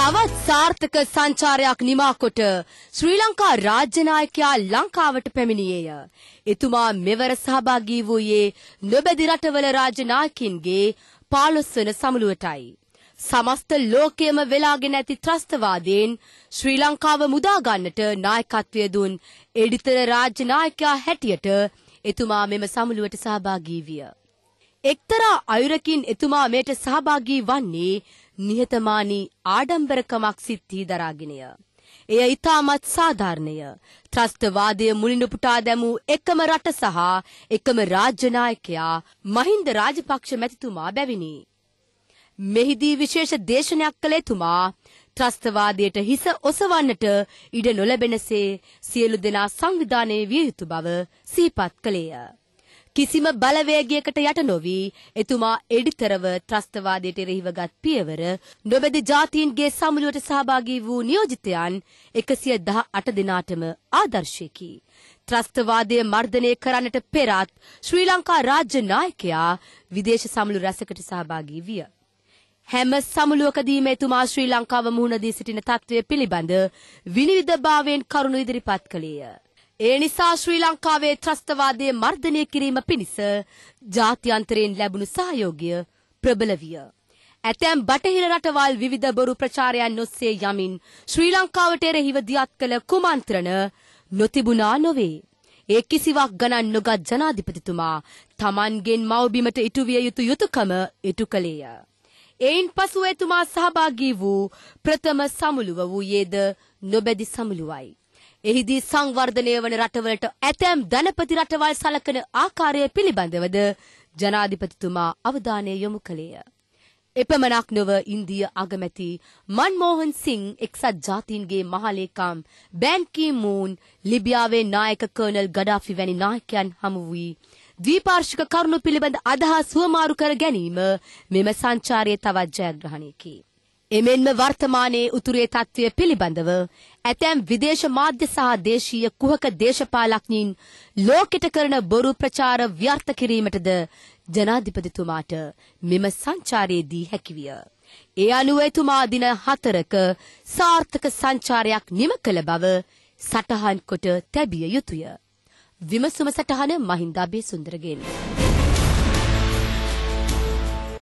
තවත් සාර්ථක සංචාරයක් නිමාකොට ශ්‍රී ලංකා රාජ්‍යනායකයා ලංකාවට පැමිණියේය. එතුමා මෙවර සහභාගී වූයේ නොබැදි රටවල රාජනායකින්ගේ පාලොස්වන සමුළුවටයි. සමස්ත ලෝකයම වෙලාගෙන ඇති ත්‍රස්තවාදයෙන් ශ්‍රී ලංකාව මුදාගන්නට නායකත්වය දුන් එඩිතර රාජනායකයා හැටියට එතුමා මෙම සමුළුවට සහභාගී විය. එක්තරා අයුරකින් එතුමා මෙයට සහභාගී වන්නේ නිහතමානී ආඩම්බරකමක් සිත්හි දරාගෙනය. එය ඉතාමත් සාධාරණය. ත්‍රස්තවාදය මුලින් උපුටා දැමූ එකම රට සහ එකම රාජ්‍යනායකයා මහින්ද රාජපක්ෂ මැතිතුමා බැවිනි. මෙහිදී විශේෂ දේශනයක් කළේතුමා ත්‍රස්තවාදයට හිස ඔසවන්නට ඉඩ නොලැබෙනසේ සියලු දෙනා සංවිධානය විය යුතු බව සීපත් කළේය. කිසිම බලවේගයකට යට නොවී එතුමා එඩිතරව ත්‍රස්තවාදයට එරෙහිවගත් පියවර නොබැදි ජාතීන්ගේ සමුළුවට සහභාගී වූ නියෝජිතයන් 118 දෙනාටම ආදර්ශයකි. ත්‍රස්තවාදය මර්ධනය කරන්නට පෙරත් ශ්‍රී ලංකා රාජ්‍ය නායකයා විදේශ සමුළු රැසකට සහභාගී විය. හැම සමුළුවකදීම එතුමා ශ්‍රී ලංකාව මුහුණ දී සිටින තත්ත්වය පිළිබඳ විනිවිදභාවයෙන් කරුණු ඉදිරිපත් කළේය. ඒ නිසා ශ්‍රී ලංකාවේ ත්‍රස්තවාදය මර්ධනය කිරීම පිණිස ජාත්‍යන්තරයෙන් ලැබුණු සහයෝගය ප්‍රබල විය. ඇතැම් බටහිර රටවල් විවිධ බොරු ප්‍රචාරයන් ඔස්සේ යමින් ශ්‍රී ලංකාවට එරෙහිව දියත් කළ කුමන්ත්‍රණ නොතිබුණා නොවේ. ඒ කිසිවක් ගණන් නොගත් ජනාධිපතිතුමා තමන්ගෙන් මවබිමට ඉටුවිය යුතු යුතුකම ඉටු කළේය. එයින් පසුව එතුමා සහභාගී වූ ප්‍රථම සමුළුව වූයේද නොබැදි සමුළුවයි. එහිදී සංවර්ධනය වන රටවලට ඇතැම් ධනපති රටවල් සලකන ආකාරය පිළිබඳවද ජනාධිපතිතුමා අවධානය යොමු කළේය. එපමණක් නොව ඉන්දිය අගමැති මන්මෝහන් සිං එක්සත් ජාතීන්ගේ මහලේකම් බැන්කී මූන් ලිබියාවේ නායක කර්නල් ගඩාෆි වැනි නායකයන් හමු වී ද්වීපාර්ශික කරුණු පිළිබඳ අදහස් හුවමාරු කර ගැනීම මෙම සංචාරයේ තවත් ජයග්‍රහණයකි. එමෙන්ම වර්තමානයේ උතුරේ තත්ත්වය පිළිබඳව ඇතැම් විදේශ මාධ්‍ය සහ දේශීය කුහක දේශපාලඥයින් ලෝකෙට කරන බොරු ප්‍රචාර ව්‍යර්ථ කිරීමටද ජනාධිපතිතුමාට මෙම සංචාරයේදී හැකිවිය. ඒ අනුව එතුමා දින 4ක සාර්ථක සංචාරයක් නිම කළ බව සටහන් කොට තැබිය යුතුය. විමසුම සටහන මහින්දා බේ සුන්දරගෙන්.